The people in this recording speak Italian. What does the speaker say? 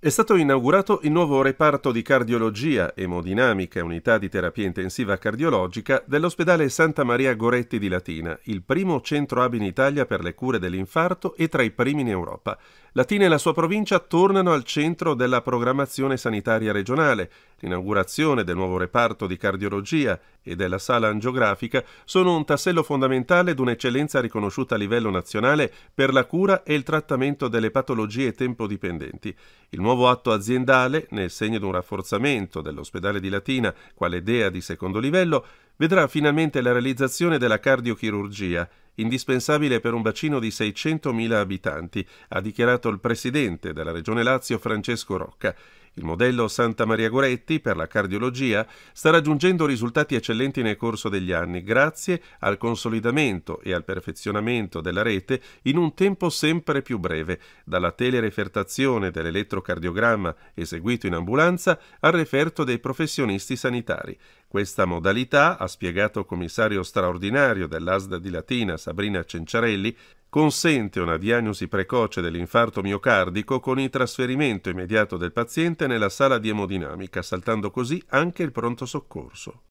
È stato inaugurato il nuovo reparto di cardiologia, emodinamica e unità di terapia intensiva cardiologica dell'ospedale Santa Maria Goretti di Latina, il primo centro ab in Italia per le cure dell'infarto e tra i primi in Europa. Latina e la sua provincia tornano al centro della programmazione sanitaria regionale. L'inaugurazione del nuovo reparto di cardiologia e della sala angiografica sono un tassello fondamentale di un'eccellenza riconosciuta a livello nazionale per la cura e il trattamento delle patologie tempodipendenti. Il nuovo atto aziendale, nel segno di un rafforzamento dell'ospedale di Latina, quale DEA di secondo livello, vedrà finalmente la realizzazione della cardiochirurgia indispensabile per un bacino di 600.000 abitanti, ha dichiarato il presidente della Regione Lazio Francesco Rocca, il modello Santa Maria Goretti per la cardiologia sta raggiungendo risultati eccellenti nel corso degli anni grazie al consolidamento e al perfezionamento della rete in un tempo sempre più breve, dalla telerefertazione dell'elettrocardiogramma eseguito in ambulanza al referto dei professionisti sanitari. Questa modalità, ha spiegato il commissario straordinario dell'ASDA di Latina Sabrina Cenciarelli, consente una diagnosi precoce dell'infarto miocardico con il trasferimento immediato del paziente nella sala di emodinamica, saltando così anche il pronto soccorso.